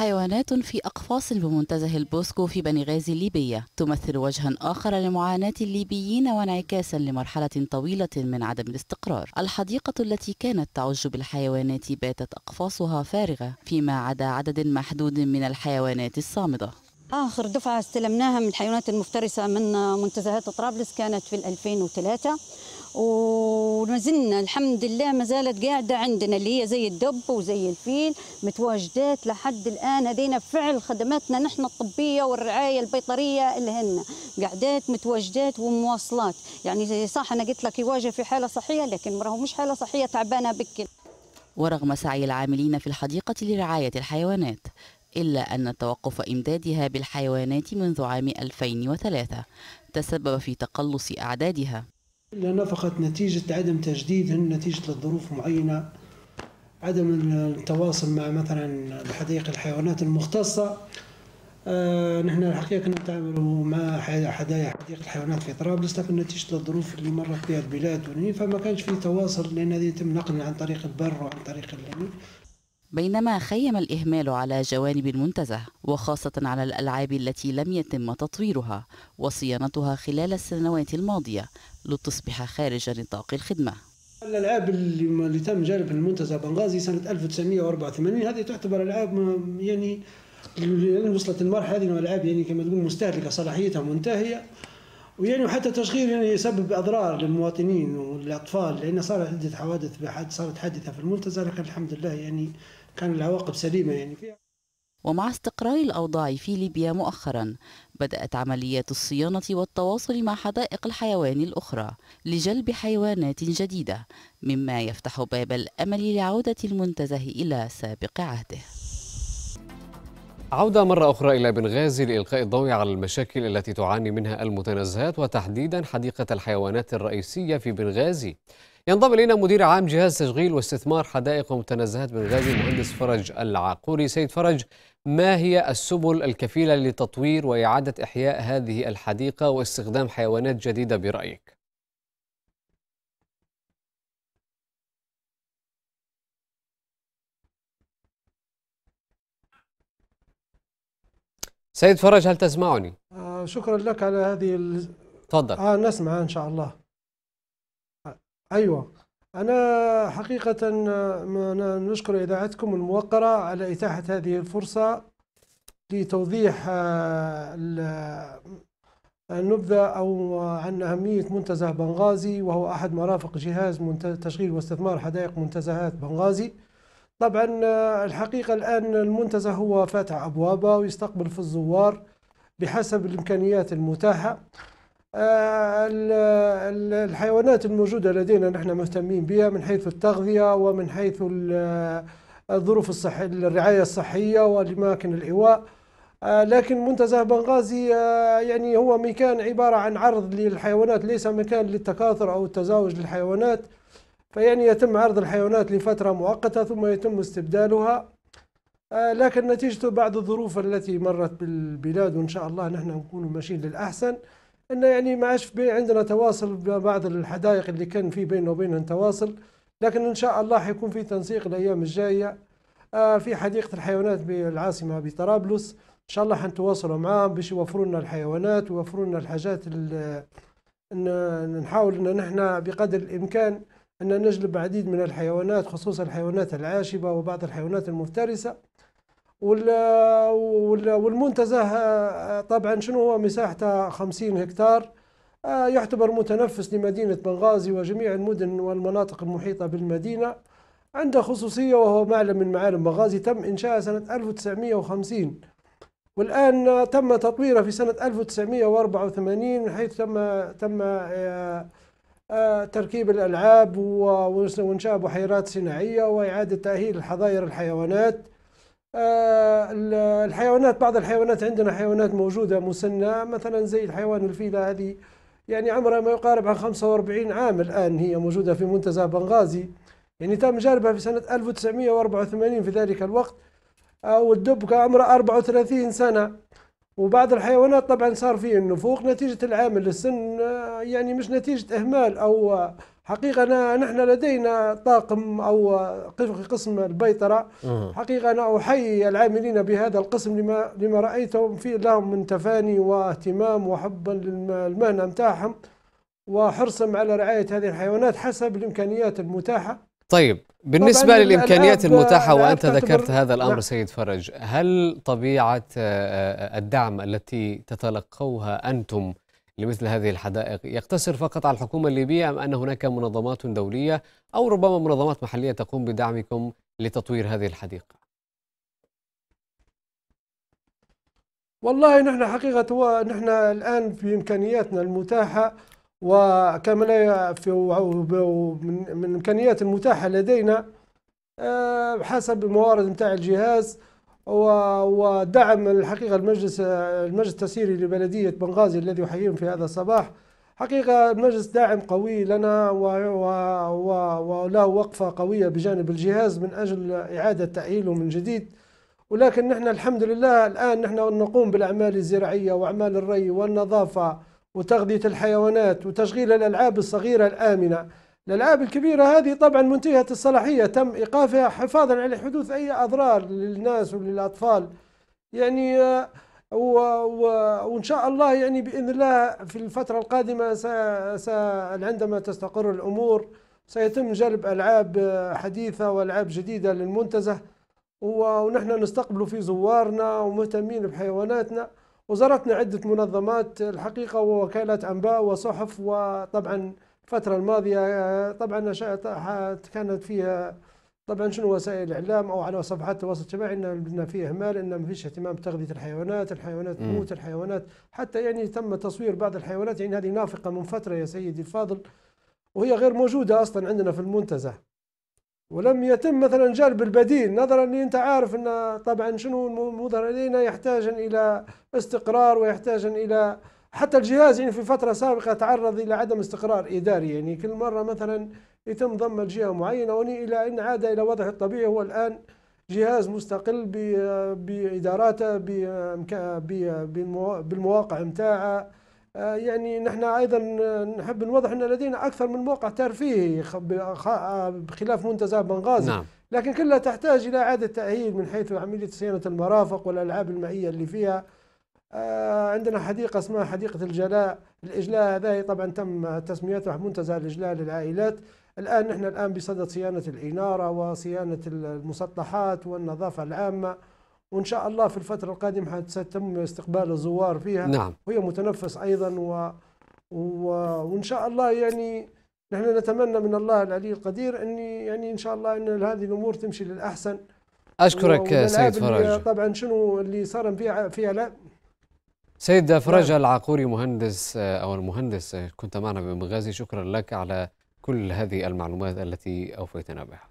حيوانات في أقفاص بمنتزه البوسكو في بنغازي الليبية تمثل وجها آخر لمعاناة الليبيين وانعكاسا لمرحلة طويلة من عدم الاستقرار الحديقة التي كانت تعج بالحيوانات باتت أقفاصها فارغة فيما عدا عدد محدود من الحيوانات الصامدة آخر دفعة استلمناها من الحيوانات المفترسة من منتزهات طرابلس كانت في 2003 ومازلنا الحمد لله ما زالت قاعده عندنا اللي هي زي الدب وزي الفيل متواجدات لحد الان هذينا فعل خدماتنا نحن الطبيه والرعايه البيطريه اللي هن قاعدات متواجدات ومواصلات يعني صح انا قلت لك يواجه في حاله صحيه لكن راهو مش حاله صحيه تعبانه بكل ورغم سعي العاملين في الحديقه لرعايه الحيوانات إلا أن توقف إمدادها بالحيوانات منذ عام 2003 تسبب في تقلص أعدادها لا فقط نتيجة عدم تجديدهن نتيجة لظروف معينة عدم التواصل مع مثلا حديقة الحيوانات المختصة آه نحن الحقيقة كنا نتعامل مع حدايا حديقة الحيوانات في طرابلس لكن نتيجة الظروف اللي مرت بها البلاد فما كانش في تواصل لأن يتم نقل عن طريق البر وعن طريق بينما خيم الإهمال على جوانب المنتزه وخاصة على الألعاب التي لم يتم تطويرها وصيانتها خلال السنوات الماضية لتصبح خارج نطاق الخدمة الالعاب اللي, اللي تم جربها المنتزه بنغازي سنه 1984 هذه تعتبر العاب يعني وصلت المرحله هذه الالعاب يعني كما تقول مستهلكه صلاحيتها منتهيه ويعني وحتى تشغيل يعني يسبب اضرار للمواطنين والاطفال لان صارت عده حوادث صارت حادثه في المنتزه لكن الحمد لله يعني كان العواقب سليمة يعني فيها ومع استقرار الأوضاع في ليبيا مؤخرا بدأت عمليات الصيانة والتواصل مع حدائق الحيوان الأخرى لجلب حيوانات جديدة مما يفتح باب الأمل لعودة المنتزه إلى سابق عهده عودة مرة أخرى إلى بنغازي لإلقاء الضوء على المشاكل التي تعاني منها المتنزهات وتحديدا حديقة الحيوانات الرئيسية في بنغازي ينضم الينا مدير عام جهاز تشغيل واستثمار حدائق ومتنزهات بنغازي المهندس فرج العقوري سيد فرج ما هي السبل الكفيله لتطوير واعاده احياء هذه الحديقه واستخدام حيوانات جديده برايك سيد فرج هل تسمعني آه شكرا لك على هذه ال... تفضل آه نسمع ان شاء الله أيوة أنا حقيقة أنا نشكر إذاعتكم الموقرة على إتاحة هذه الفرصة لتوضيح آه، النبذة أو عن أهمية منتزه بنغازي وهو أحد مرافق جهاز تشغيل واستثمار حدائق منتزهات بنغازي طبعا آه، الحقيقة الآن المنتزه هو فاتح أبوابه ويستقبل في الزوار بحسب الإمكانيات المتاحة آه، الحيوانات الموجودة لدينا نحن مهتمين بها من حيث التغذية ومن حيث آه، الظروف الصحية الرعاية الصحية والأماكن الإيواء آه، لكن منتزه بنغازي يعني هو مكان عبارة عن عرض للحيوانات ليس مكان للتكاثر أو التزاوج للحيوانات فيعني يتم عرض الحيوانات لفترة مؤقتة ثم يتم استبدالها لكن نتيجة بعض الظروف التي مرت بالبلاد وإن شاء الله نحن نكون ماشيين للأحسن انه يعني ما عادش عندنا تواصل بعض الحدائق اللي كان في بيننا وبينهم تواصل لكن ان شاء الله حيكون في تنسيق الايام الجايه آه، في حديقه الحيوانات بالعاصمه بطرابلس ان شاء الله حنتواصلوا معاهم باش يوفروا لنا الحيوانات ويوفروا لنا الحاجات ان نحاول ان نحن بقدر الامكان ان نجلب العديد من الحيوانات خصوصا الحيوانات العاشبه وبعض الحيوانات المفترسه والمنتزه آه، طبعا شنو هو مساحته 50 هكتار آه، يعتبر متنفس لمدينة بنغازي وجميع المدن والمناطق المحيطة بالمدينة عنده خصوصية وهو معلم من معالم بنغازي تم إنشاءه سنة 1950 والآن تم تطويره في سنة 1984 حيث تم تم آه، تركيب الألعاب وإنشاء بحيرات صناعية وإعادة تأهيل الحظاير الحيوانات آه، الحيوانات بعض الحيوانات عندنا حيوانات موجودة مسنة مثلا زي الحيوان الفيلة هذه يعني عمرها ما يقارب عن 45 عام الآن هي موجودة في منتزه بنغازي يعني تم جلبها في سنة 1984 في ذلك الوقت آه، والدبكة عمرها 34 سنة وبعض الحيوانات طبعا صار فيه النفوق نتيجة العامل السن آه، يعني مش نتيجة إهمال أو حقيقة أنا نحن لدينا طاقم أو قسم البيطرة حقيقة أنا أحيي العاملين بهذا القسم لما, لما رأيتهم فيه لهم من تفاني واهتمام وحبا للمهنة متاعهم وحرصهم على رعاية هذه الحيوانات حسب الإمكانيات المتاحة طيب بالنسبة للإمكانيات المتاحة وأنت ذكرت هذا الأمر نعم. سيد فرج هل طبيعة آه، آه، الدعم التي تتلقوها أنتم لمثل هذه الحدائق يقتصر فقط على الحكومة الليبية أم أن هناك منظمات دولية أو ربما منظمات محلية تقوم بدعمكم لتطوير هذه الحديقة والله نحن حقيقة هو نحن الآن في إمكانياتنا المتاحة وكما لا في من إمكانيات المتاحة لدينا آه، حسب الموارد متاع الجهاز ودعم الحقيقة المجلس المجلس التسييري لبلدية بنغازي الذي أحييهم في هذا الصباح حقيقة المجلس داعم قوي لنا وله وقفة قوية بجانب الجهاز من أجل إعادة تأهيله من جديد ولكن نحن الحمد لله الآن نحن نقوم بالأعمال الزراعية وأعمال الري والنظافة وتغذية الحيوانات وتشغيل الألعاب الصغيرة الآمنة الألعاب الكبيرة هذه طبعا منتهية الصلاحية تم إيقافها حفاظا على حدوث أي أضرار للناس وللأطفال يعني آه، و... و... وإن شاء الله يعني بإذن الله في الفترة القادمة س... س... عندما تستقر الأمور سيتم جلب ألعاب حديثة وألعاب جديدة للمنتزه ونحن نستقبل في زوارنا ومهتمين بحيواناتنا وزارتنا عدة منظمات الحقيقة ووكالات أنباء وصحف وطبعا الفترة الماضية طبعا كانت فيها طبعا شنو وسائل الاعلام او على صفحات التواصل الاجتماعي ان فيه اهمال ان ما فيش اهتمام بتغذيه الحيوانات، الحيوانات تموت، الحيوانات حتى يعني تم تصوير بعض الحيوانات يعني هذه نافقه من فتره يا سيدي الفاضل وهي غير موجوده اصلا عندنا في المنتزه. ولم يتم مثلا جلب البديل نظرا ان انت عارف ان طبعا شنو المظهر الينا يحتاج الى استقرار ويحتاج الى حتى الجهاز يعني في فترة سابقة تعرض إلى عدم استقرار إداري يعني كل مرة مثلا يتم ضم الجهة معينة إلى أن عاد إلى وضعه الطبيعي هو الآن جهاز مستقل بإداراته بالمواقع متاعه آه، يعني نحن أيضا نحب نوضح أن لدينا أكثر من موقع ترفيهي بخلاف منتزه بنغازي نعم. لكن كلها تحتاج إلى إعادة تأهيل من حيث عملية صيانة المرافق والألعاب المائية اللي فيها آه، عندنا حديقة اسمها حديقة الجلاء الإجلاء هذا طبعا تم تسميته منتزه الإجلاء للعائلات الآن نحن الآن بصدد صيانة الإنارة وصيانة المسطحات والنظافة العامة وإن شاء الله في الفترة القادمة ستتم استقبال الزوار فيها نعم. وهي متنفس أيضا و... و... وإن شاء الله يعني نحن نتمنى من الله العلي القدير أن يعني إن شاء الله أن هذه الأمور تمشي للأحسن أشكرك سيد فرج طبعا شنو اللي صار فيها لا سيد فرج نعم. العقوري مهندس آه، او المهندس آه، كنت معنا بمغازي شكرا لك على كل هذه المعلومات التي اوفيتنا بها